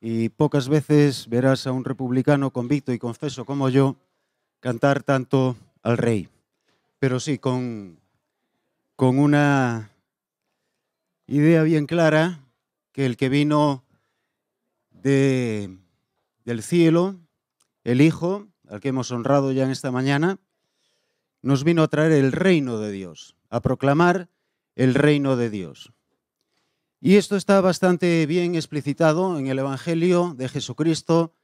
y pocas veces verás a un republicano convicto y confeso como yo cantar tanto al rey. Pero sí, con, una idea bien clara que el que vino del cielo, el Hijo, al que hemos honrado ya en esta mañana, nos vino a traer el reino de Dios, a proclamar el reino de Dios. Y esto está bastante bien explicitado en el Evangelio de Jesucristo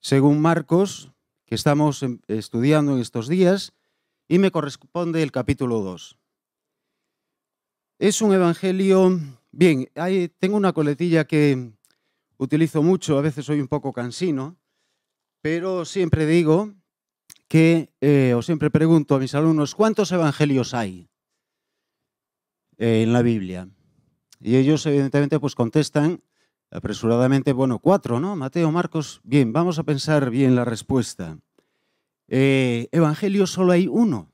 según Marcos, que estamos em, estudiando en estos días, y me corresponde el capítulo 2. Es un Evangelio, bien, tengo una coletilla que utilizo mucho, a veces soy un poco cansino, pero siempre digo que, eh, o siempre pregunto a mis alumnos, ¿cuántos evangelios hay en la Biblia? Y ellos, evidentemente, pues contestan apresuradamente, bueno, cuatro, ¿no? Mateo, Marcos, bien, vamos a pensar bien la respuesta. Eh, evangelio solo hay uno,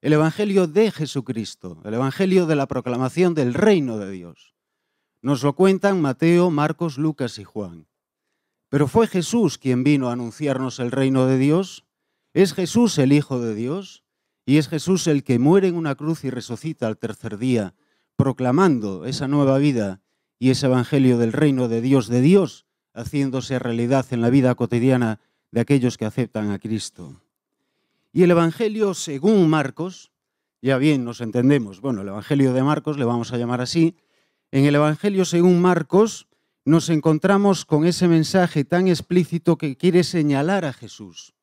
el Evangelio de Jesucristo, el Evangelio de la proclamación del reino de Dios. Nos lo cuentan Mateo, Marcos, Lucas y Juan. Pero fue Jesús quien vino a anunciarnos el reino de Dios, es Jesús el Hijo de Dios, y es Jesús el que muere en una cruz y resucita al tercer día proclamando esa nueva vida y ese evangelio del reino de Dios, de Dios, haciéndose realidad en la vida cotidiana de aquellos que aceptan a Cristo. Y el evangelio según Marcos, ya bien nos entendemos, bueno, el evangelio de Marcos le vamos a llamar así, en el evangelio según Marcos nos encontramos con ese mensaje tan explícito que quiere señalar a Jesús.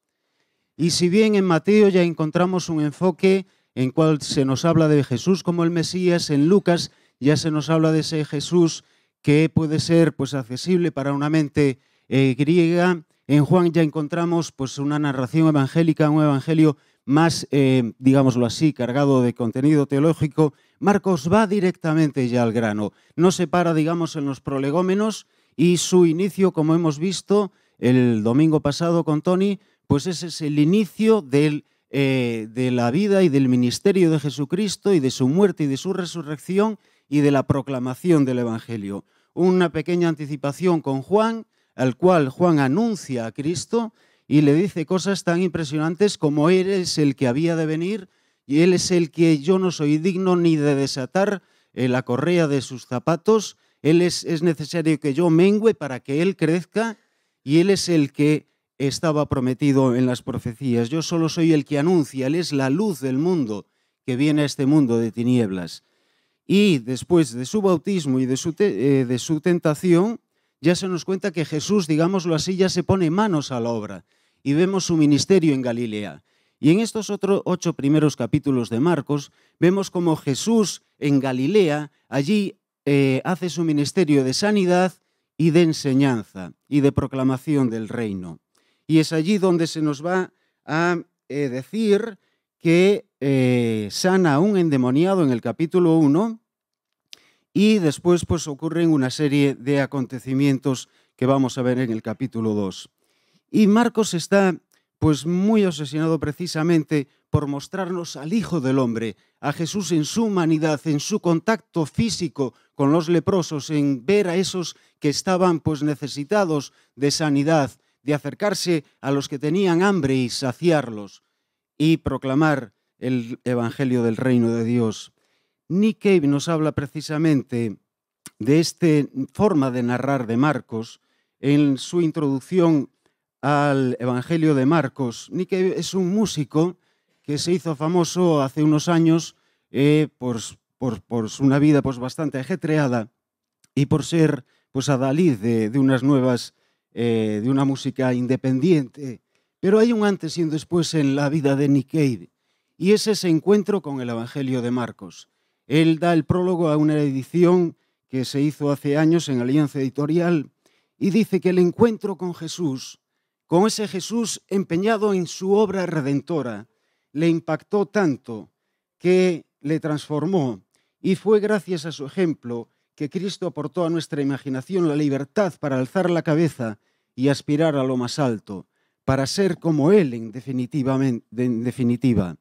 Y si bien en Mateo ya encontramos un enfoque en cual se nos habla de Jesús como el Mesías, en Lucas ya se nos habla de ese Jesús que puede ser pues accesible para una mente eh, griega. En Juan ya encontramos pues una narración evangélica, un evangelio más, eh, digámoslo así, cargado de contenido teológico. Marcos va directamente ya al grano, no se para, digamos, en los prolegómenos y su inicio, como hemos visto el domingo pasado con Tony, pues ese es el inicio del eh, de la vida y del ministerio de Jesucristo y de su muerte y de su resurrección y de la proclamación del Evangelio. Una pequeña anticipación con Juan, al cual Juan anuncia a Cristo y le dice cosas tan impresionantes como Él es el que había de venir y Él es el que yo no soy digno ni de desatar eh, la correa de sus zapatos, Él es, es necesario que yo mengüe para que Él crezca y Él es el que estaba prometido en las profecías. Yo solo soy el que anuncia, Él es la luz del mundo que viene a este mundo de tinieblas. Y después de su bautismo y de su, eh, de su tentación, ya se nos cuenta que Jesús, digámoslo así, ya se pone manos a la obra y vemos su ministerio en Galilea. Y en estos otros ocho primeros capítulos de Marcos vemos como Jesús en Galilea allí eh, hace su ministerio de sanidad y de enseñanza y de proclamación del reino. Y es allí donde se nos va a eh, decir que eh, sana a un endemoniado en el capítulo 1 y después pues ocurren una serie de acontecimientos que vamos a ver en el capítulo 2. Y Marcos está pues muy obsesionado precisamente por mostrarnos al Hijo del Hombre, a Jesús en su humanidad, en su contacto físico con los leprosos, en ver a esos que estaban pues necesitados de sanidad, de acercarse a los que tenían hambre y saciarlos y proclamar el Evangelio del Reino de Dios. Nick Cave nos habla precisamente de esta forma de narrar de Marcos en su introducción al Evangelio de Marcos. Nick Cave es un músico que se hizo famoso hace unos años eh, por, por, una vida pues, bastante ajetreada y por ser pues, adalid de unas nuevas eh, de una música independiente. Pero hay un antes y un después en la vida de Nick y es ese encuentro con el Evangelio de Marcos. Él da el prólogo a una edición que se hizo hace años en Alianza Editorial y dice que el encuentro con Jesús, con ese Jesús empeñado en su obra redentora, le impactó tanto que le transformó y fue gracias a su ejemplo que Cristo aportó a nuestra imaginación la libertad para alzar la cabeza y aspirar a lo más alto, para ser como Él en, definitiva.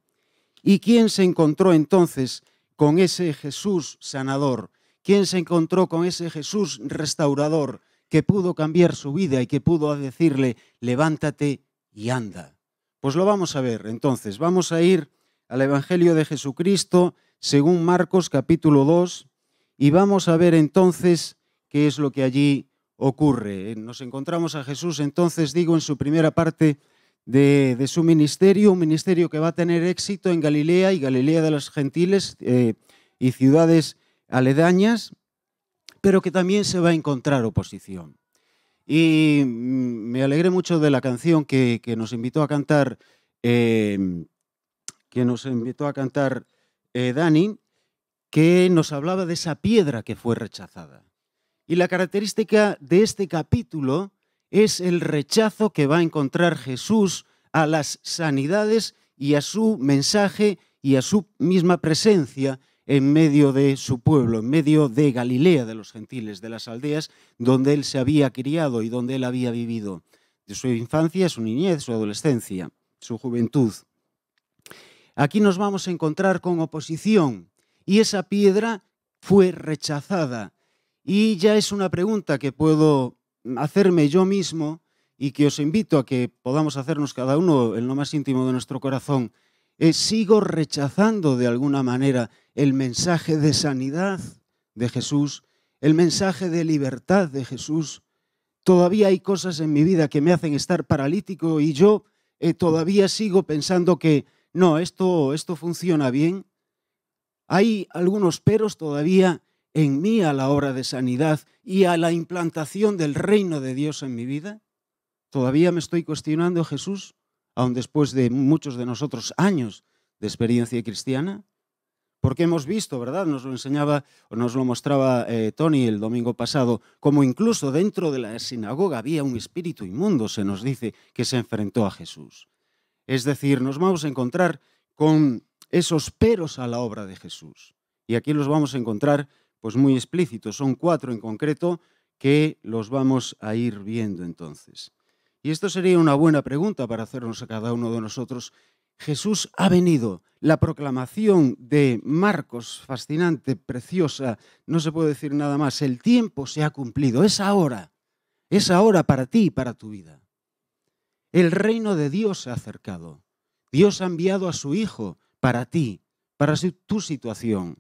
¿Y quién se encontró entonces con ese Jesús sanador? ¿Quién se encontró con ese Jesús restaurador que pudo cambiar su vida y que pudo decirle, levántate y anda? Pues lo vamos a ver entonces. Vamos a ir al Evangelio de Jesucristo según Marcos capítulo 2, y vamos a ver entonces qué es lo que allí ocurre. Eh, nos encontramos a Jesús entonces, digo, en su primera parte de, su ministerio, un ministerio que va a tener éxito en Galilea y Galilea de los gentiles eh, y ciudades aledañas, pero que también se va a encontrar oposición. Y mm, me alegré mucho de la canción que, nos invitó a cantar, que nos invitó a cantar eh, Dani, que nos hablaba de esa piedra que fue rechazada. Y la característica de este capítulo es el rechazo que va a encontrar Jesús a las sanidades y a su mensaje y a su misma presencia en medio de su pueblo, en medio de Galilea, de los gentiles, de las aldeas donde él se había criado y donde él había vivido, de su infancia, su niñez, su adolescencia, su juventud. Aquí nos vamos a encontrar con oposición, y esa piedra fue rechazada. Y ya es una pregunta que puedo hacerme yo mismo y que os invito a que podamos hacernos cada uno en lo más íntimo de nuestro corazón. Eh, ¿Sigo rechazando de alguna manera el mensaje de sanidad de Jesús, el mensaje de libertad de Jesús? Todavía hay cosas en mi vida que me hacen estar paralítico y yo eh, todavía sigo pensando que no, esto, esto funciona bien, hay algunos peros todavía en mí a la obra de sanidad y a la implantación del reino de Dios en mi vida. Todavía me estoy cuestionando Jesús, aun después de muchos de nosotros años de experiencia cristiana. Porque hemos visto, ¿verdad? Nos lo enseñaba o nos lo mostraba eh, Tony el domingo pasado, como incluso dentro de la sinagoga había un espíritu inmundo, se nos dice, que se enfrentó a Jesús. Es decir, nos vamos a encontrar con esos peros a la obra de Jesús. Y aquí los vamos a encontrar pues muy explícitos, son cuatro en concreto que los vamos a ir viendo entonces. Y esto sería una buena pregunta para hacernos a cada uno de nosotros. Jesús ha venido. La proclamación de Marcos, fascinante, preciosa, no se puede decir nada más. El tiempo se ha cumplido, es ahora, es ahora para ti y para tu vida. El reino de Dios se ha acercado. Dios ha enviado a su Hijo para ti, para tu situación.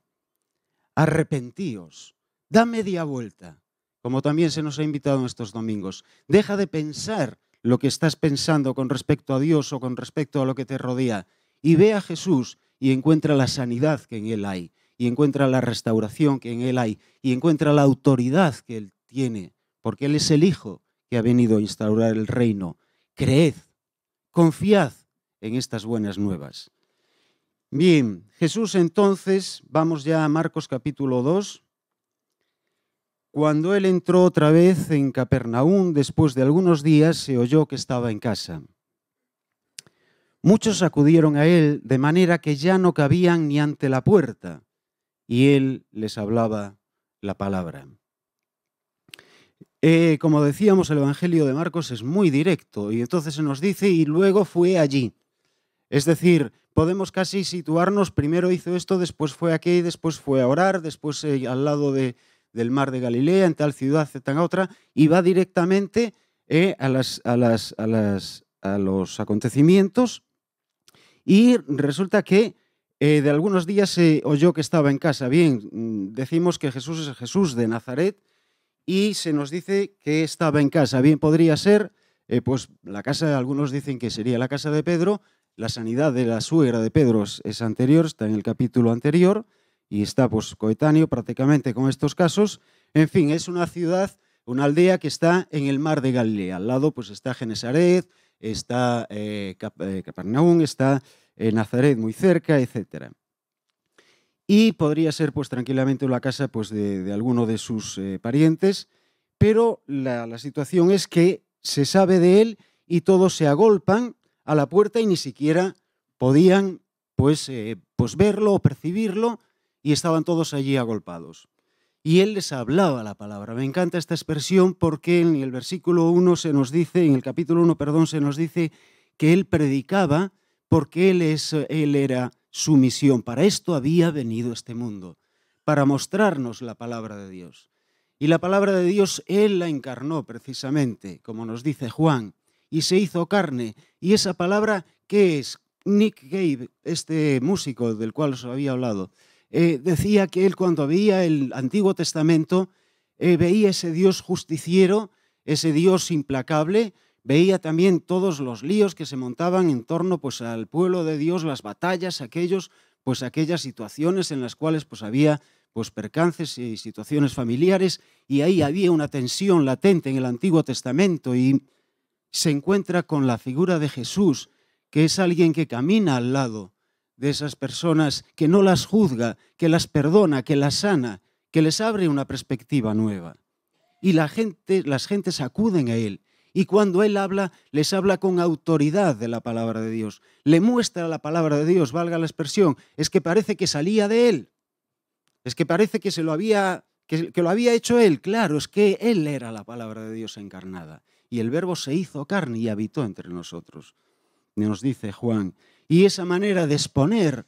Arrepentíos, da media vuelta, como también se nos ha invitado en estos domingos. Deja de pensar lo que estás pensando con respecto a Dios o con respecto a lo que te rodea y ve a Jesús y encuentra la sanidad que en Él hay, y encuentra la restauración que en Él hay, y encuentra la autoridad que Él tiene, porque Él es el Hijo que ha venido a instaurar el reino. Creed, confiad en estas buenas nuevas. Bien, Jesús entonces, vamos ya a Marcos capítulo 2. Cuando él entró otra vez en Capernaum, después de algunos días, se oyó que estaba en casa. Muchos acudieron a él, de manera que ya no cabían ni ante la puerta, y él les hablaba la palabra. Eh, como decíamos, el Evangelio de Marcos es muy directo, y entonces se nos dice, y luego fue allí. Es decir, podemos casi situarnos, primero hizo esto, después fue aquí, después fue a orar, después eh, al lado del mar de Galilea, en tal ciudad, en tal otra, y va directamente eh, a, las, a, las, a, los acontecimientos. Y resulta que eh, de algunos días se oyó que estaba en casa. Bien, mm, decimos que Jesús es Jesús de Nazaret y se nos dice que estaba en casa. Bien, podría ser, pues la casa, algunos dicen que sería la casa de Pedro, la sanidad de la suegra de Pedro es anterior, está en el capítulo anterior y está pues, coetáneo prácticamente con estos casos. En fin, es una ciudad, una aldea que está en el mar de Galilea. Al lado pues, está Genesaret, está eh, eh Capernaum, está eh, Nazaret muy cerca, etc. Y podría ser pues, tranquilamente la casa pues, de, alguno de sus eh, parientes, pero la situación es que se sabe de él y todos se agolpan a la puerta y ni siquiera podían pues, eh, pues verlo o percibirlo y estaban todos allí agolpados. Y él les hablaba la palabra. Me encanta esta expresión porque en el versículo 1 se nos dice, en el capítulo 1, perdón, se nos dice que él predicaba porque él, es, él era su misión. Para esto había venido este mundo, para mostrarnos la palabra de Dios. Y la palabra de Dios él la encarnó precisamente, como nos dice Juan y se hizo carne. Y esa palabra, ¿qué es? Nick Cave, este músico del cual os había hablado, eh, decía que él cuando veía el Antiguo Testamento, eh, veía ese Dios justiciero, ese Dios implacable, veía también todos los líos que se montaban en torno pues, al pueblo de Dios, las batallas, aquellos, pues, aquellas situaciones en las cuales pues, había pues, percances y situaciones familiares, y ahí había una tensión latente en el Antiguo Testamento, y se encuentra con la figura de Jesús, que es alguien que camina al lado de esas personas, que no las juzga, que las perdona, que las sana, que les abre una perspectiva nueva. Y la gente, las gentes acuden a Él. Y cuando Él habla, les habla con autoridad de la palabra de Dios. Le muestra la palabra de Dios, valga la expresión. Es que parece que salía de Él. Es que parece que se lo había que, lo había hecho él, claro, es que él era la palabra de Dios encarnada y el verbo se hizo carne y habitó entre nosotros. Nos dice Juan, y esa manera de exponer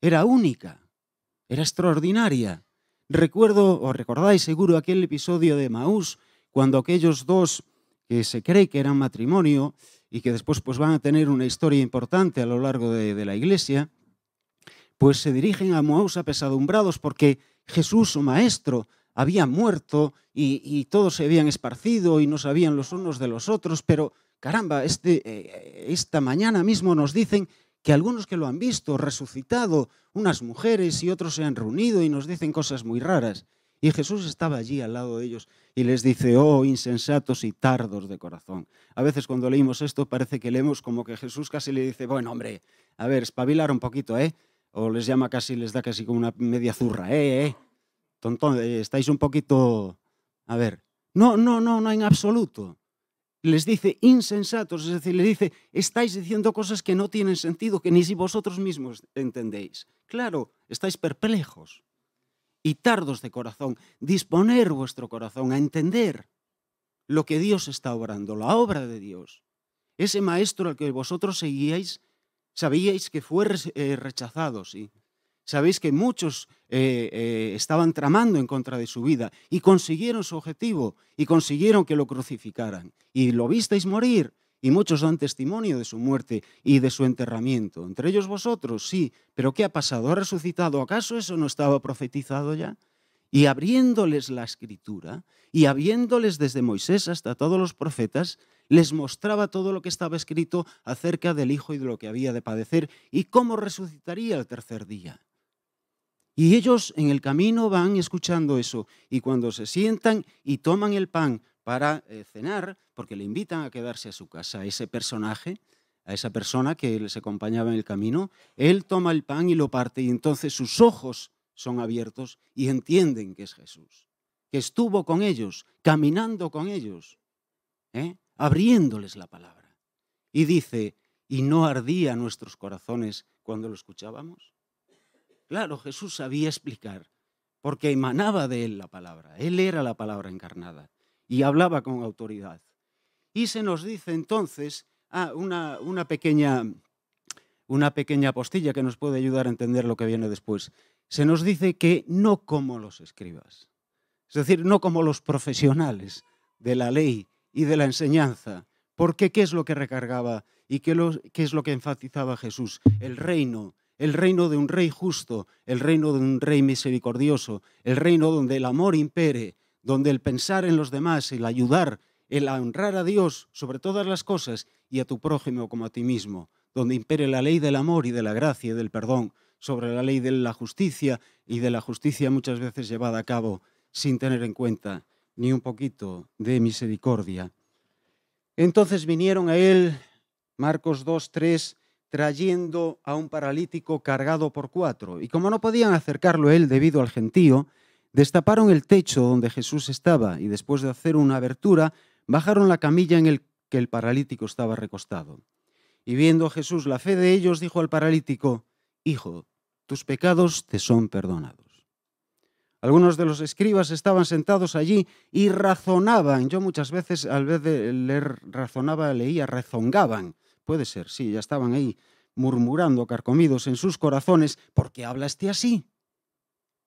era única, era extraordinaria. Recuerdo, o recordáis seguro, aquel episodio de Maús, cuando aquellos dos que se cree que eran matrimonio y que después pues, van a tener una historia importante a lo largo de, de la iglesia, pues se dirigen a Maús apesadumbrados porque Jesús, su maestro, había muerto y, todos se habían esparcido y no sabían los unos de los otros, pero caramba, este, eh, eh, esta mañana mismo nos dicen que algunos que lo han visto resucitado, unas mujeres y otros se han reunido y nos dicen cosas muy raras. Y Jesús estaba allí al lado de ellos y les dice, oh, insensatos y tardos de corazón. A veces cuando leímos esto parece que leemos como que Jesús casi le dice, bueno, hombre, a ver, espabilar un poquito, ¿eh? O les llama casi, les da casi como una media zurra, ¿eh? eh tontón, eh, estáis un poquito... A ver, no, no, no, no en absoluto. Les dice insensatos, es decir, les dice, estáis diciendo cosas que no tienen sentido, que ni si vosotros mismos entendéis. Claro, estáis perplejos y tardos de corazón. Disponer vuestro corazón a entender lo que Dios está obrando, la obra de Dios. Ese maestro al que vosotros seguíais, sabíais que fue eh, rechazado, sí Sabéis que muchos eh, eh, estaban tramando en contra de su vida y consiguieron su objetivo y consiguieron que lo crucificaran. Y lo visteis morir y muchos dan testimonio de su muerte y de su enterramiento. Entre ellos vosotros, sí, pero ¿qué ha pasado? ¿Ha resucitado? ¿Acaso eso no estaba profetizado ya? Y abriéndoles la escritura y habiéndoles desde Moisés hasta todos los profetas, les mostraba todo lo que estaba escrito acerca del Hijo y de lo que había de padecer y cómo resucitaría el tercer día. Y ellos en el camino van escuchando eso. Y cuando se sientan y toman el pan para eh, cenar, porque le invitan a quedarse a su casa, a ese personaje, a esa persona que les acompañaba en el camino, él toma el pan y lo parte y entonces sus ojos son abiertos y entienden que es Jesús, que estuvo con ellos, caminando con ellos, ¿eh? abriéndoles la palabra. Y dice, ¿y no ardía nuestros corazones cuando lo escuchábamos? Claro, Jesús sabía explicar, porque emanaba de él la palabra, él era la palabra encarnada y hablaba con autoridad. Y se nos dice entonces ah, una, pequeña, una pequeña postilla que nos puede ayudar a entender lo que viene después. Se nos dice que no como los escribas, es decir, no como los profesionales de la ley y de la enseñanza, porque qué es lo que recargaba y qué, qué es lo que enfatizaba Jesús, el reino, el reino de un rey justo, el reino de un rey misericordioso, el reino donde el amor impere, donde el pensar en los demás, el ayudar, el honrar a Dios sobre todas las cosas y a tu prójimo como a ti mismo, donde impere la ley del amor y de la gracia y del perdón, sobre la ley de la justicia y de la justicia muchas veces llevada a cabo sin tener en cuenta ni un poquito de misericordia. Entonces vinieron a él, Marcos 2, 3, trayendo a un paralítico cargado por cuatro. Y como no podían acercarlo él debido al gentío, destaparon el techo donde Jesús estaba y después de hacer una abertura, bajaron la camilla en el que el paralítico estaba recostado. Y viendo Jesús la fe de ellos, dijo al paralítico, Hijo, tus pecados te son perdonados. Algunos de los escribas estaban sentados allí y razonaban. Yo muchas veces, al vez de leer razonaba, leía, rezongaban Puede ser, sí, ya estaban ahí, murmurando carcomidos en sus corazones, ¿por qué hablaste así?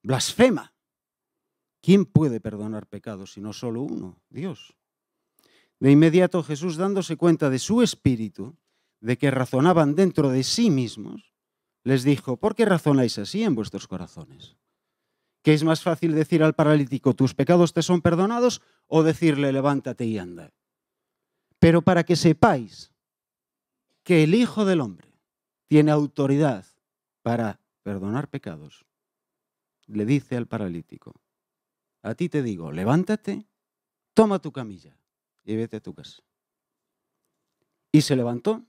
Blasfema. ¿Quién puede perdonar pecados si no solo uno? Dios. De inmediato Jesús, dándose cuenta de su espíritu, de que razonaban dentro de sí mismos, les dijo, ¿por qué razonáis así en vuestros corazones? ¿Que es más fácil decir al paralítico, tus pecados te son perdonados, o decirle, levántate y anda? Pero para que sepáis que el Hijo del Hombre tiene autoridad para perdonar pecados, le dice al paralítico, a ti te digo, levántate, toma tu camilla y vete a tu casa. Y se levantó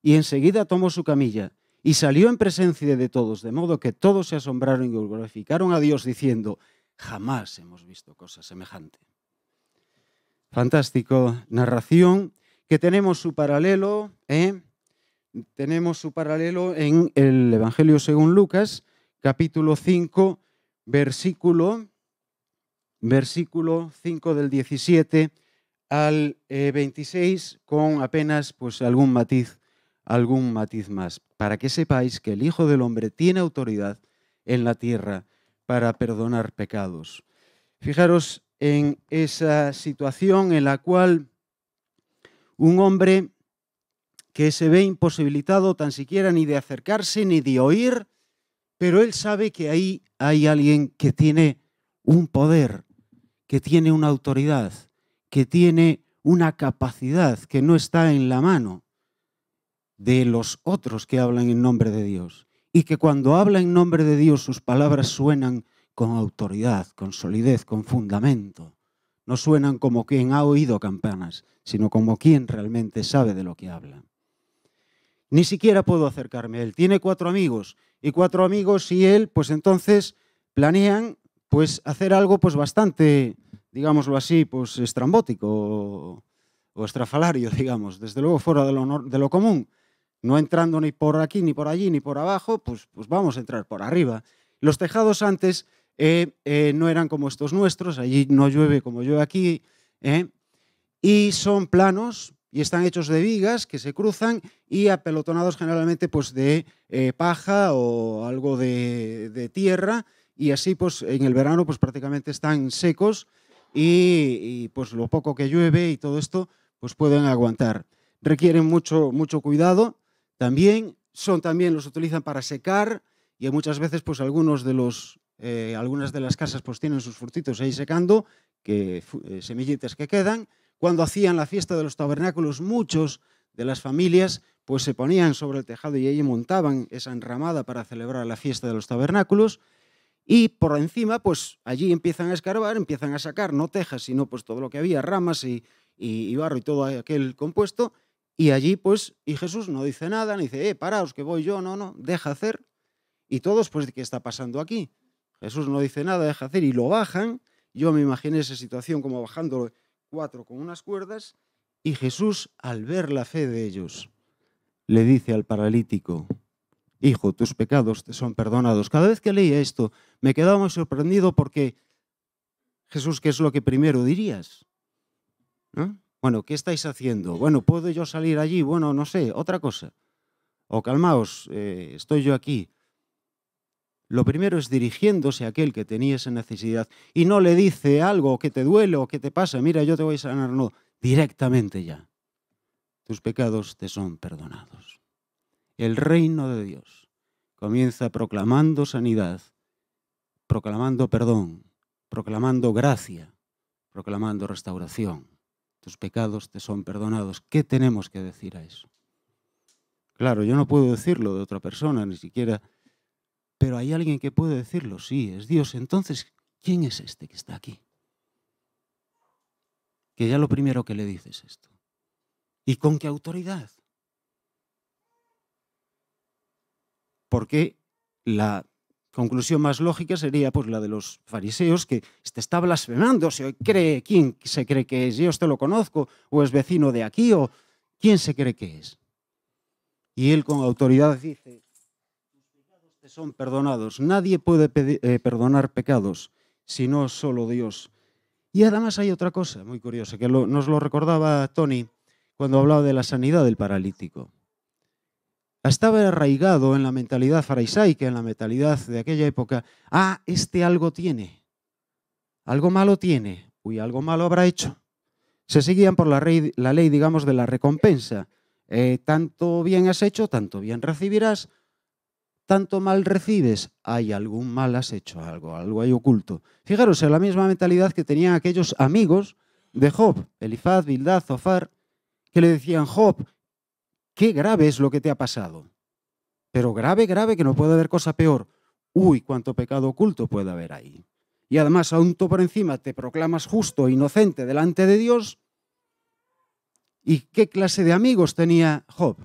y enseguida tomó su camilla y salió en presencia de todos, de modo que todos se asombraron y glorificaron a Dios diciendo, jamás hemos visto cosa semejante. Fantástico narración que tenemos su paralelo ¿eh? tenemos su paralelo en el Evangelio según Lucas, capítulo 5, versículo, versículo 5 del 17 al 26 eh, con apenas pues algún matiz, algún matiz más, para que sepáis que el Hijo del Hombre tiene autoridad en la tierra para perdonar pecados. Fijaros en esa situación en la cual un hombre que se ve imposibilitado tan siquiera ni de acercarse ni de oír, pero él sabe que ahí hay alguien que tiene un poder, que tiene una autoridad, que tiene una capacidad que no está en la mano de los otros que hablan en nombre de Dios. Y que cuando habla en nombre de Dios sus palabras suenan con autoridad, con solidez, con fundamento. No suenan como quien ha oído campanas, sino como quien realmente sabe de lo que habla. Ni siquiera puedo acercarme a él. Tiene cuatro amigos y cuatro amigos y él, pues entonces planean pues hacer algo pues bastante, digámoslo así, pues estrambótico o, estrafalario, digamos, desde luego fuera de lo, común. No entrando ni por aquí, ni por allí, ni por abajo, pues, pues vamos a entrar por arriba. Los tejados antes eh, eh, no eran como estos nuestros, allí no llueve como llueve aquí, eh, y son planos, y están hechos de vigas que se cruzan y apelotonados generalmente pues, de eh, paja o algo de, tierra y así pues, en el verano pues, prácticamente están secos y, pues, lo poco que llueve y todo esto pues, pueden aguantar. Requieren mucho, mucho cuidado también, son también los utilizan para secar y muchas veces pues, algunos de los, eh, algunas de las casas pues, tienen sus frutitos ahí secando, que, eh, semillitas que quedan cuando hacían la fiesta de los tabernáculos, muchos de las familias pues se ponían sobre el tejado y allí montaban esa enramada para celebrar la fiesta de los tabernáculos. Y por encima, pues allí empiezan a escarbar, empiezan a sacar, no tejas, sino pues todo lo que había, ramas y, barro y todo aquel compuesto. Y allí, pues, y Jesús no dice nada, ni dice, eh, paraos, que voy yo, no, no, deja hacer. Y todos, pues, ¿qué está pasando aquí? Jesús no dice nada, deja hacer, y lo bajan. Yo me imaginé esa situación como bajando cuatro con unas cuerdas, y Jesús, al ver la fe de ellos, le dice al paralítico, Hijo, tus pecados te son perdonados. Cada vez que leía esto, me quedaba muy sorprendido porque, Jesús, ¿qué es lo que primero dirías? Bueno, ¿qué estáis haciendo? Bueno, ¿puedo yo salir allí? Bueno, no sé, otra cosa. O calmaos, eh, estoy yo aquí. Lo primero es dirigiéndose a aquel que tenía esa necesidad y no le dice algo que te duele o que te pasa, mira, yo te voy a sanar, no, directamente ya. Tus pecados te son perdonados. El reino de Dios comienza proclamando sanidad, proclamando perdón, proclamando gracia, proclamando restauración. Tus pecados te son perdonados. ¿Qué tenemos que decir a eso? Claro, yo no puedo decirlo de otra persona, ni siquiera pero hay alguien que puede decirlo, sí, es Dios. Entonces, ¿quién es este que está aquí? Que ya lo primero que le dices es esto. ¿Y con qué autoridad? Porque la conclusión más lógica sería pues, la de los fariseos, que te este está blasfemando, se cree quién se cree que es, yo te lo conozco, o es vecino de aquí, o quién se cree que es. Y él con autoridad dice, son perdonados. Nadie puede eh, perdonar pecados, sino solo Dios. Y además hay otra cosa muy curiosa, que nos lo recordaba Tony cuando hablaba de la sanidad del paralítico. Estaba arraigado en la mentalidad farisaica, en la mentalidad de aquella época, ah, este algo tiene, algo malo tiene, uy, algo malo habrá hecho. Se seguían por la, la ley, digamos, de la recompensa. Eh, tanto bien has hecho, tanto bien recibirás, tanto mal recibes, hay algún mal has hecho, algo, algo hay oculto. Fijaros, en la misma mentalidad que tenían aquellos amigos de Job, Elifaz, Bildad, Zofar, que le decían, Job, qué grave es lo que te ha pasado. Pero grave, grave, que no puede haber cosa peor. Uy, cuánto pecado oculto puede haber ahí. Y además, aún tú por encima te proclamas justo, e inocente delante de Dios. ¿Y qué clase de amigos tenía Job?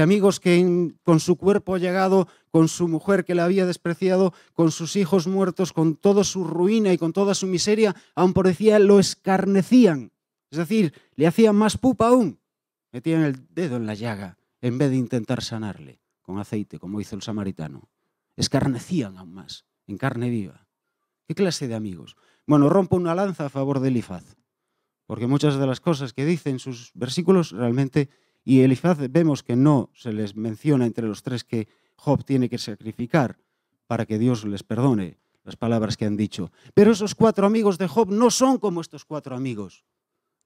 amigos que con su cuerpo llegado, con su mujer que la había despreciado, con sus hijos muertos, con toda su ruina y con toda su miseria, aún por decía lo escarnecían. Es decir, le hacían más pupa aún. Metían el dedo en la llaga en vez de intentar sanarle con aceite, como hizo el samaritano. Escarnecían aún más, en carne viva. ¿Qué clase de amigos? Bueno, rompo una lanza a favor de Elifaz, porque muchas de las cosas que dice en sus versículos realmente y Elifaz vemos que no se les menciona entre los tres que Job tiene que sacrificar para que Dios les perdone las palabras que han dicho. Pero esos cuatro amigos de Job no son como estos cuatro amigos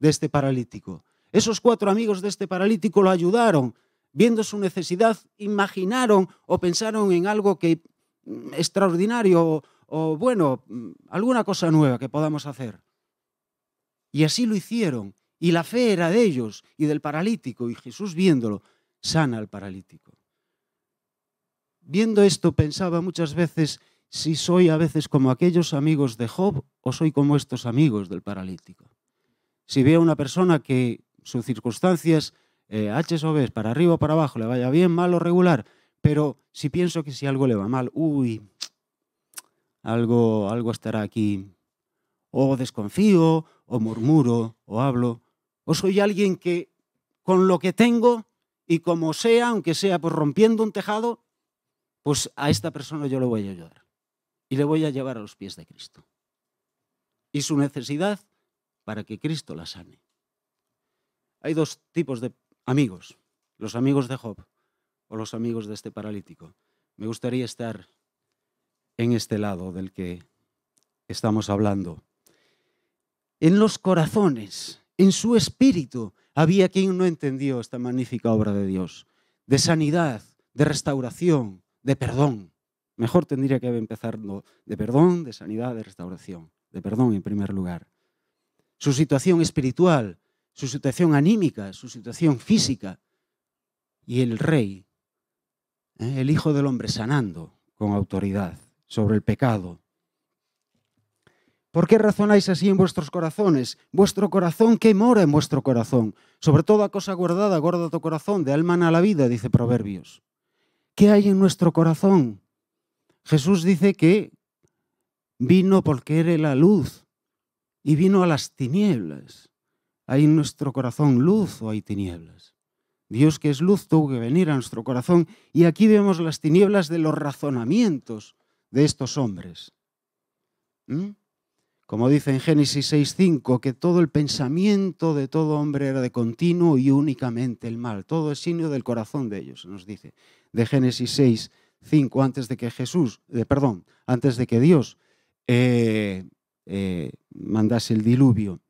de este paralítico. Esos cuatro amigos de este paralítico lo ayudaron, viendo su necesidad, imaginaron o pensaron en algo que mm, extraordinario o, o bueno, mm, alguna cosa nueva que podamos hacer. Y así lo hicieron. Y la fe era de ellos y del paralítico. Y Jesús viéndolo, sana al paralítico. Viendo esto pensaba muchas veces si soy a veces como aquellos amigos de Job o soy como estos amigos del paralítico. Si veo a una persona que sus circunstancias, eh, H o B, para arriba o para abajo, le vaya bien, mal o regular, pero si pienso que si algo le va mal, uy, algo, algo estará aquí. O desconfío, o murmuro, o hablo. ¿O soy alguien que con lo que tengo y como sea, aunque sea por rompiendo un tejado, pues a esta persona yo le voy a ayudar y le voy a llevar a los pies de Cristo? Y su necesidad para que Cristo la sane. Hay dos tipos de amigos, los amigos de Job o los amigos de este paralítico. Me gustaría estar en este lado del que estamos hablando. En los corazones en su espíritu había quien no entendió esta magnífica obra de Dios, de sanidad, de restauración, de perdón. Mejor tendría que empezar de perdón, de sanidad, de restauración, de perdón en primer lugar. Su situación espiritual, su situación anímica, su situación física y el rey, ¿eh? el Hijo del Hombre sanando con autoridad sobre el pecado, ¿Por qué razonáis así en vuestros corazones? Vuestro corazón ¿qué mora en vuestro corazón. Sobre toda cosa guardada, guarda tu corazón, de alma a la vida, dice Proverbios. ¿Qué hay en nuestro corazón? Jesús dice que vino porque era la luz y vino a las tinieblas. ¿Hay en nuestro corazón luz o hay tinieblas? Dios que es luz tuvo que venir a nuestro corazón y aquí vemos las tinieblas de los razonamientos de estos hombres. ¿Mm? como dice en Génesis 6.5, que todo el pensamiento de todo hombre era de continuo y únicamente el mal. Todo es signo del corazón de ellos, nos dice. De Génesis 6.5, antes de que Jesús, de eh, perdón, antes de que Dios eh, eh, mandase el diluvio,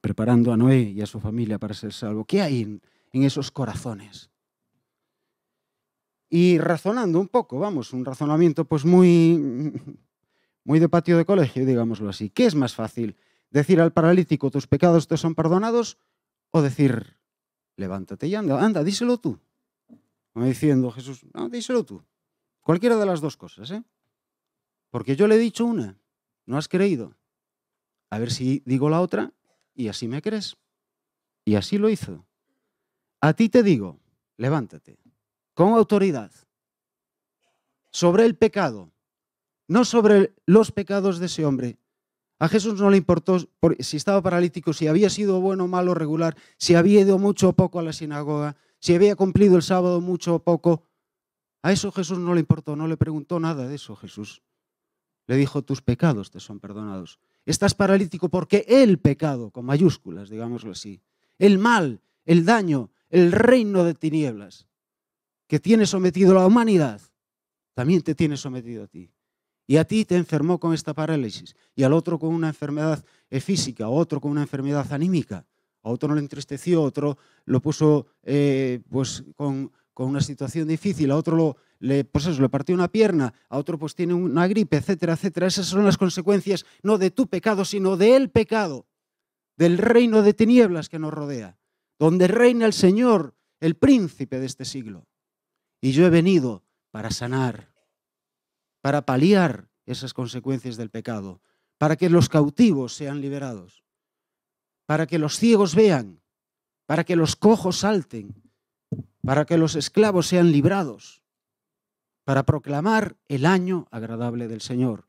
preparando a Noé y a su familia para ser salvo. ¿Qué hay en, en esos corazones? Y razonando un poco, vamos, un razonamiento pues muy muy de patio de colegio, digámoslo así. ¿Qué es más fácil? ¿Decir al paralítico tus pecados te son perdonados? ¿O decir levántate y anda, anda, díselo tú? Como diciendo Jesús, no, díselo tú. Cualquiera de las dos cosas, ¿eh? Porque yo le he dicho una, no has creído. A ver si digo la otra y así me crees. Y así lo hizo. A ti te digo, levántate, con autoridad, sobre el pecado, no sobre los pecados de ese hombre. A Jesús no le importó si estaba paralítico, si había sido bueno, malo, regular, si había ido mucho o poco a la sinagoga, si había cumplido el sábado mucho o poco. A eso Jesús no le importó, no le preguntó nada de eso Jesús. Le dijo, tus pecados te son perdonados. Estás paralítico porque el pecado, con mayúsculas, digámoslo así, el mal, el daño, el reino de tinieblas que tiene sometido a la humanidad, también te tiene sometido a ti. Y a ti te enfermó con esta parálisis, y al otro con una enfermedad eh, física, a otro con una enfermedad anímica, a otro no le entristeció, a otro lo puso eh, pues, con, una situación difícil, a otro lo, le, pues eso, le partió una pierna, a otro pues tiene una gripe, etcétera, etcétera. Esas son las consecuencias no de tu pecado, sino del pecado, del reino de tinieblas que nos rodea, donde reina el Señor, el príncipe de este siglo. Y yo he venido para sanar para paliar esas consecuencias del pecado, para que los cautivos sean liberados, para que los ciegos vean, para que los cojos salten, para que los esclavos sean librados, para proclamar el año agradable del Señor.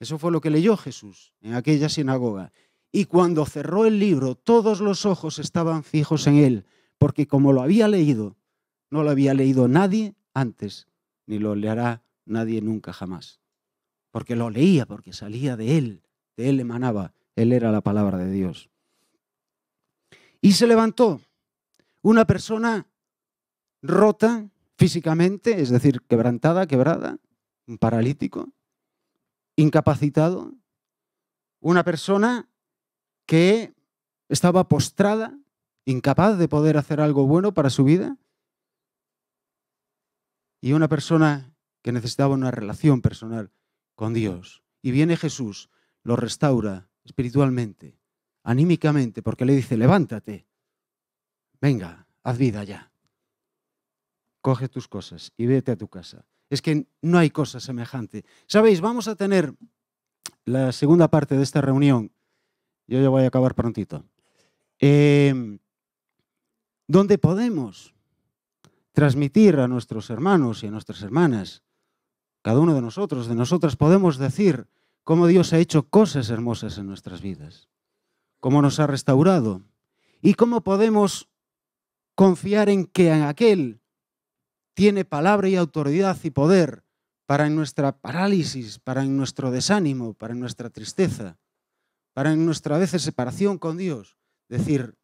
Eso fue lo que leyó Jesús en aquella sinagoga. Y cuando cerró el libro, todos los ojos estaban fijos en él, porque como lo había leído, no lo había leído nadie antes, ni lo leerá nadie nunca jamás. Porque lo leía, porque salía de él, de él emanaba, él era la palabra de Dios. Y se levantó una persona rota físicamente, es decir, quebrantada, quebrada, paralítico, incapacitado, una persona que estaba postrada, incapaz de poder hacer algo bueno para su vida, y una persona que necesitaba una relación personal con Dios. Y viene Jesús, lo restaura espiritualmente, anímicamente, porque le dice, levántate, venga, haz vida ya, coge tus cosas y vete a tu casa. Es que no hay cosa semejante. Sabéis, vamos a tener la segunda parte de esta reunión, yo ya voy a acabar prontito, em, donde podemos transmitir a nuestros hermanos y a nuestras hermanas cada uno de nosotros, de nosotras, podemos decir cómo Dios ha hecho cosas hermosas en nuestras vidas, cómo nos ha restaurado y cómo podemos confiar en que aquel tiene palabra y autoridad y poder para en nuestra parálisis, para en nuestro desánimo, para en nuestra tristeza, para en nuestra vez de separación con Dios, decir,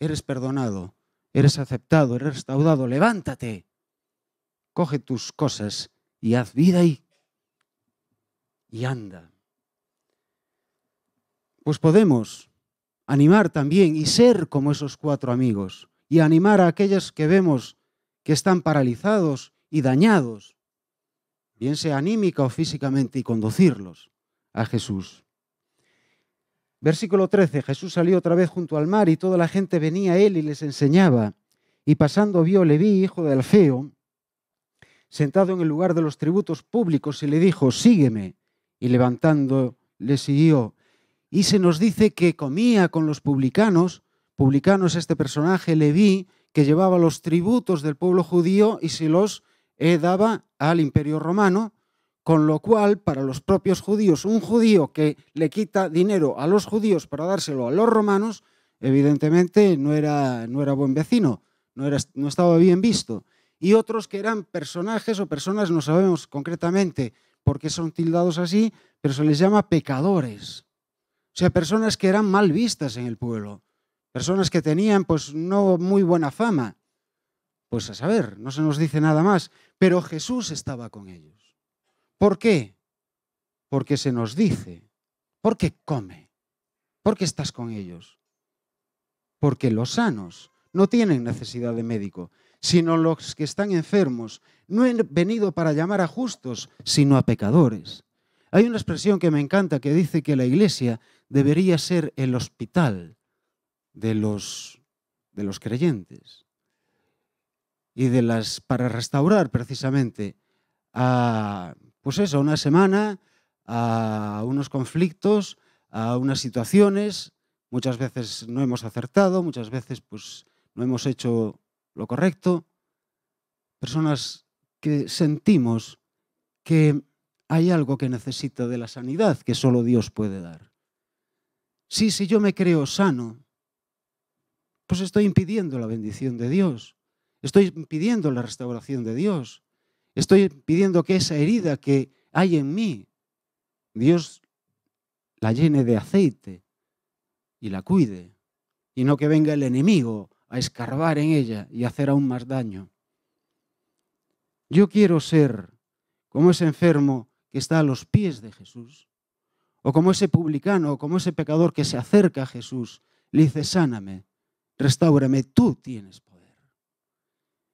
eres perdonado, eres aceptado, eres restaurado, levántate, coge tus cosas y haz vida y, y anda. Pues podemos animar también y ser como esos cuatro amigos y animar a aquellos que vemos que están paralizados y dañados, bien sea anímica o físicamente, y conducirlos a Jesús. Versículo 13, Jesús salió otra vez junto al mar y toda la gente venía a él y les enseñaba. Y pasando vio Leví, hijo de Alfeo, sentado en el lugar de los tributos públicos, y le dijo, sígueme. Y levantando, le siguió. Y se nos dice que comía con los publicanos. Publicanos, este personaje, le vi que llevaba los tributos del pueblo judío y se los eh, daba al imperio romano, con lo cual, para los propios judíos, un judío que le quita dinero a los judíos para dárselo a los romanos, evidentemente no era, no era buen vecino, no, era, no estaba bien visto y otros que eran personajes o personas, no sabemos concretamente por qué son tildados así, pero se les llama pecadores. O sea, personas que eran mal vistas en el pueblo, personas que tenían pues no muy buena fama. Pues a saber, no se nos dice nada más, pero Jesús estaba con ellos. ¿Por qué? Porque se nos dice, porque come, porque estás con ellos, porque los sanos no tienen necesidad de médico, sino los que están enfermos. No he venido para llamar a justos, sino a pecadores. Hay una expresión que me encanta que dice que la iglesia debería ser el hospital de los, de los creyentes y de las para restaurar precisamente a pues eso, una semana a unos conflictos, a unas situaciones, muchas veces no hemos acertado, muchas veces pues no hemos hecho lo correcto, personas que sentimos que hay algo que necesita de la sanidad que solo Dios puede dar. Sí, si yo me creo sano, pues estoy impidiendo la bendición de Dios, estoy impidiendo la restauración de Dios, estoy impidiendo que esa herida que hay en mí, Dios la llene de aceite y la cuide, y no que venga el enemigo a escarbar en ella y hacer aún más daño. Yo quiero ser como ese enfermo que está a los pies de Jesús, o como ese publicano, o como ese pecador que se acerca a Jesús, le dice, sáname, restáurame, tú tienes poder.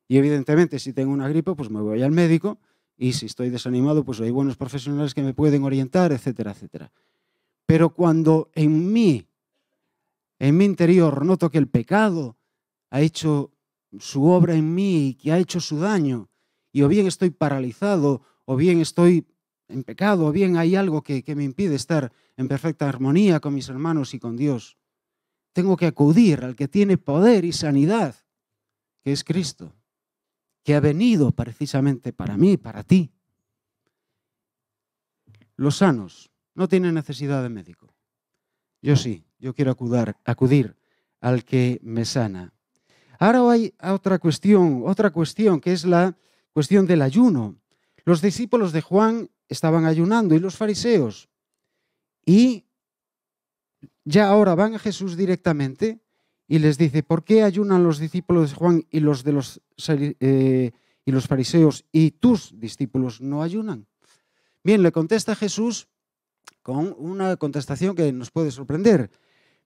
Y evidentemente, si tengo una gripe, pues me voy al médico, y si estoy desanimado, pues hay buenos profesionales que me pueden orientar, etcétera, etcétera. Pero cuando en mí, en mi interior, noto que el pecado ha hecho su obra en mí y que ha hecho su daño, y o bien estoy paralizado, o bien estoy en pecado, o bien hay algo que, me impide estar en perfecta armonía con mis hermanos y con Dios. Tengo que acudir al que tiene poder y sanidad, que es Cristo, que ha venido precisamente para mí, para ti. Los sanos no tienen necesidad de médico. Yo sí, yo quiero acudir al que me sana. Ahora hay otra cuestión, otra cuestión, que es la cuestión del ayuno. Los discípulos de Juan estaban ayunando y los fariseos. Y ya ahora van a Jesús directamente y les dice, ¿por qué ayunan los discípulos de Juan y los de los, eh, y los fariseos y tus discípulos no ayunan? Bien, le contesta Jesús con una contestación que nos puede sorprender.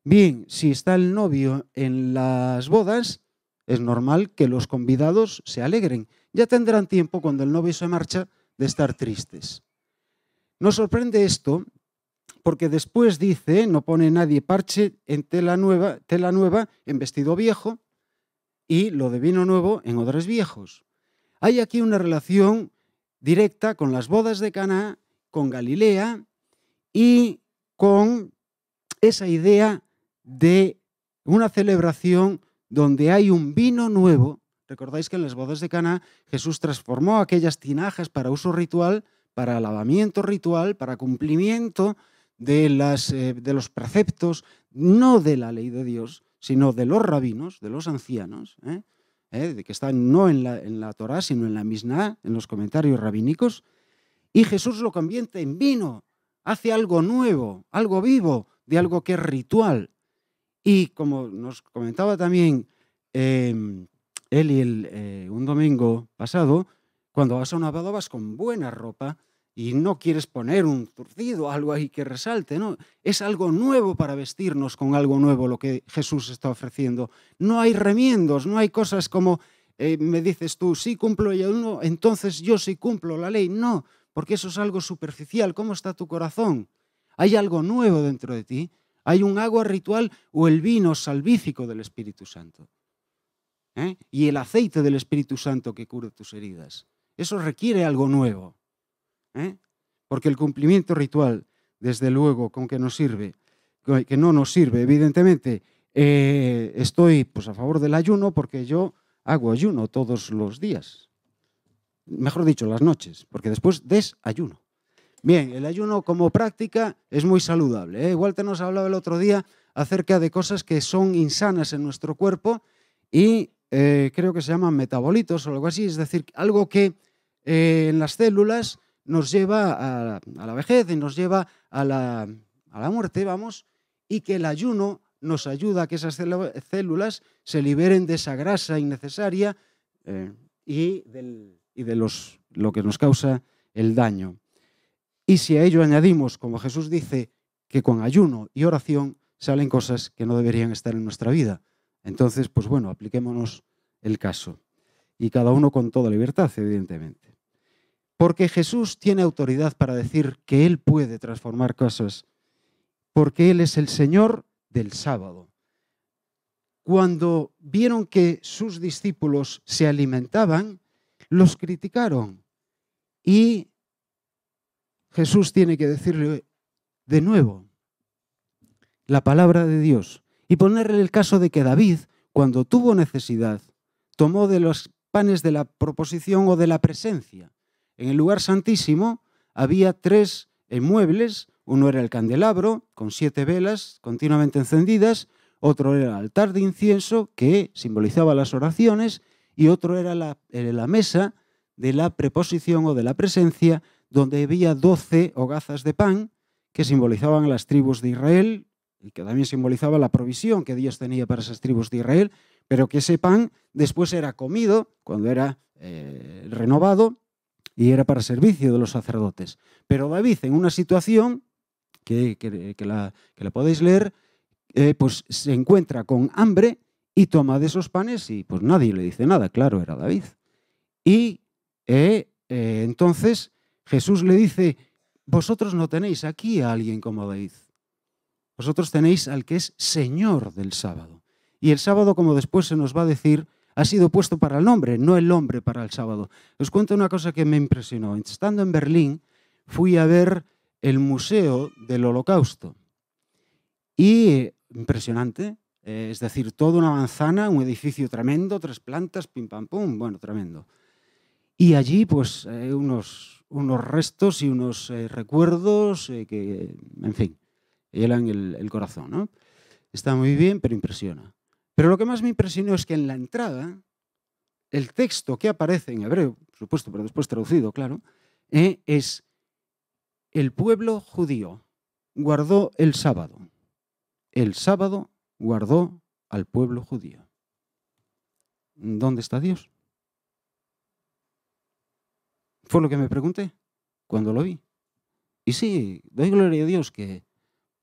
Bien, si está el novio en las bodas, es normal que los convidados se alegren. Ya tendrán tiempo cuando el novio se marcha de estar tristes. Nos sorprende esto porque después dice, no pone nadie parche en tela nueva, tela nueva en vestido viejo y lo de vino nuevo en odres viejos. Hay aquí una relación directa con las bodas de Caná, con Galilea y con esa idea de una celebración donde hay un vino nuevo. Recordáis que en las bodas de Cana Jesús transformó aquellas tinajas para uso ritual, para lavamiento ritual, para cumplimiento eh, de, los preceptos, no de la ley de Dios, sino de los rabinos, de los ancianos, ¿eh? eh que están no en la, en la Torá, sino en la misnah, en los comentarios rabínicos. Y Jesús lo convierte en vino, hace algo nuevo, algo vivo, de algo que es ritual, y como nos comentaba también Eli em, eh, un domingo pasado, cuando vas a una boda vas con buena ropa y no quieres poner un turcido, algo ahí que resalte, ¿no? Es algo nuevo para vestirnos con algo nuevo lo que Jesús está ofreciendo. No hay remiendos, no hay cosas como eh, me dices tú, sí cumplo y no, entonces yo sí cumplo la ley. No, porque eso es algo superficial. ¿Cómo está tu corazón? Hay algo nuevo dentro de ti hay un agua ritual o el vino salvífico del Espíritu Santo. ¿eh? Y el aceite del Espíritu Santo que cura tus heridas. Eso requiere algo nuevo. ¿eh? Porque el cumplimiento ritual, desde luego, con que nos sirve, que no nos sirve, evidentemente, eh, estoy pues, a favor del ayuno porque yo hago ayuno todos los días. Mejor dicho, las noches, porque después desayuno. Bien, el ayuno como práctica es muy saludable. ¿eh? Igual te nos hablaba el otro día acerca de cosas que son insanas en nuestro cuerpo y eh, creo que se llaman metabolitos o algo así, es decir, algo que eh, en las células nos lleva a, la vejez y nos lleva a la, muerte, vamos, y que el ayuno nos ayuda a que esas células se liberen de esa grasa innecesaria y, de lo que nos causa el daño. Y si a ello añadimos, como Jesús dice, que con ayuno y oración salen cosas que no deberían estar en nuestra vida. Entonces, pues bueno, apliquémonos el caso. Y cada uno con toda libertad, evidentemente. Porque Jesús tiene autoridad para decir que Él puede transformar cosas, porque Él es el Señor del sábado. Cuando vieron que sus discípulos se alimentaban, los criticaron y Jesús tiene que decirle de nuevo la palabra de Dios y ponerle el caso de que David, cuando tuvo necesidad, tomó de los panes de la proposición o de la presencia. En el lugar santísimo había tres muebles, uno era el candelabro, con siete velas continuamente encendidas, otro era el altar de incienso, que simbolizaba las oraciones, y otro era la, eh, la mesa de la preposición o de la presencia, donde había doce hogazas de pan que simbolizaban a las tribus de Israel y que también simbolizaba la provisión que Dios tenía para esas tribus de Israel, pero que ese pan después era comido cuando era eh, renovado y era para servicio de los sacerdotes. Pero David, en una situación que, la, podéis leer, eh, pues se encuentra con hambre y toma de esos panes y pues nadie le dice nada, claro, era David. Y eh, entonces Jesús le dice, vosotros no tenéis aquí a alguien como David. Vosotros tenéis al que es Señor del sábado. Y el sábado, como después se nos va a decir, ha sido puesto para el hombre, no el hombre para el sábado. Os cuento una cosa que me impresionó. Estando en Berlín, fui a ver el Museo del Holocausto. Y eh, impresionante, eh, es decir, toda una manzana, un edificio tremendo, tres plantas, pim pam pum, bueno, tremendo. Y allí, pues, eh, unos unos restos y unos eh, recuerdos eh, que, en fin, hielan el, corazón. Está muy bien, pero impresiona. Pero lo que más me impresionó es que en la entrada, el texto que aparece en hebreo, supuesto, pero después traducido, claro, eh, es el pueblo judío guardó el sábado. El sábado guardó al pueblo judío. ¿Dónde está Dios? Fue lo que me pregunté cuando lo vi. Y sí, doy gloria a Dios que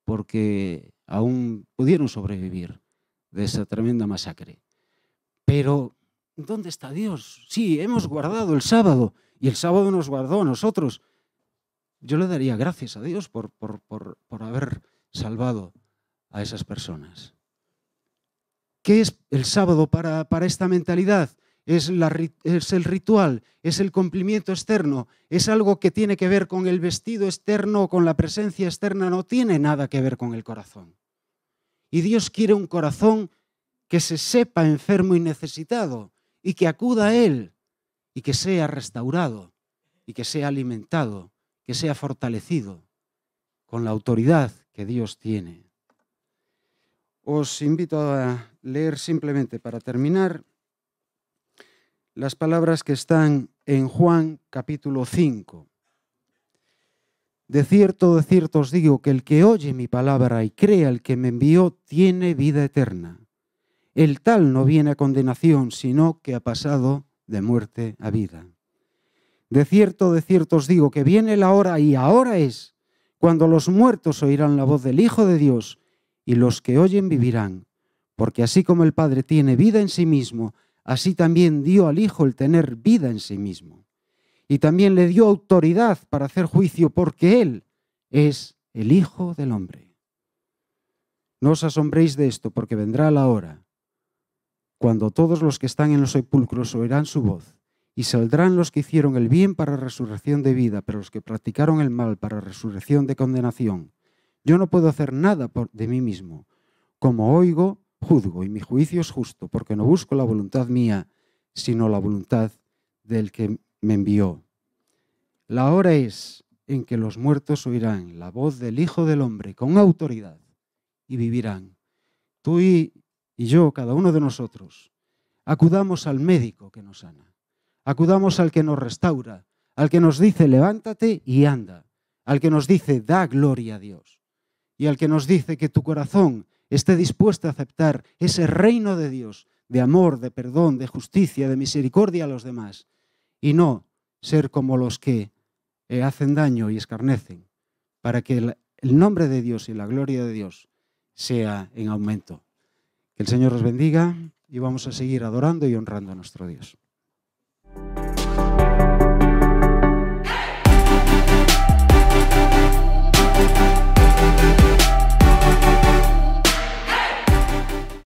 porque aún pudieron sobrevivir de esa tremenda masacre. Pero, ¿dónde está Dios? Sí, hemos guardado el sábado y el sábado nos guardó a nosotros. Yo le daría gracias a Dios por, por, haber salvado a esas personas. ¿Qué es el sábado para, para esta mentalidad? es, el ritual, es el cumplimiento externo, es algo que tiene que ver con el vestido externo o con la presencia externa, no tiene nada que ver con el corazón. Y Dios quiere un corazón que se sepa enfermo y necesitado y que acuda a Él y que sea restaurado y que sea alimentado, que sea fortalecido con la autoridad que Dios tiene. Os invito a leer simplemente para terminar las palabras que están en Juan capítulo 5. De cierto, de cierto os digo que el que oye mi palabra y crea el que me envió tiene vida eterna. El tal no viene a condenación, sino que ha pasado de muerte a vida. De cierto, de cierto os digo que viene la hora y ahora es cuando los muertos oirán la voz del Hijo de Dios y los que oyen vivirán, porque así como el Padre tiene vida en sí mismo, así también dio al Hijo el tener vida en sí mismo. Y también le dio autoridad para hacer juicio porque Él es el Hijo del Hombre. No os asombréis de esto porque vendrá la hora cuando todos los que están en los sepulcros oirán su voz y saldrán los que hicieron el bien para resurrección de vida, pero los que practicaron el mal para resurrección de condenación. Yo no puedo hacer nada por, de mí mismo. Como oigo, juzgo y mi juicio es justo, porque no busco la voluntad mía, sino la voluntad del que me envió. La hora es en que los muertos oirán la voz del Hijo del Hombre con autoridad y vivirán. Tú y, yo, cada uno de nosotros, acudamos al médico que nos sana, acudamos al que nos restaura, al que nos dice levántate y anda, al que nos dice da gloria a Dios y al que nos dice que tu corazón esté dispuesta a aceptar ese reino de Dios, de amor, de perdón, de justicia, de misericordia a los demás, y no ser como los que eh, hacen daño y escarnecen, para que el, el nombre de Dios y la gloria de Dios sea en aumento. Que el Señor os bendiga y vamos a seguir adorando y honrando a nuestro Dios.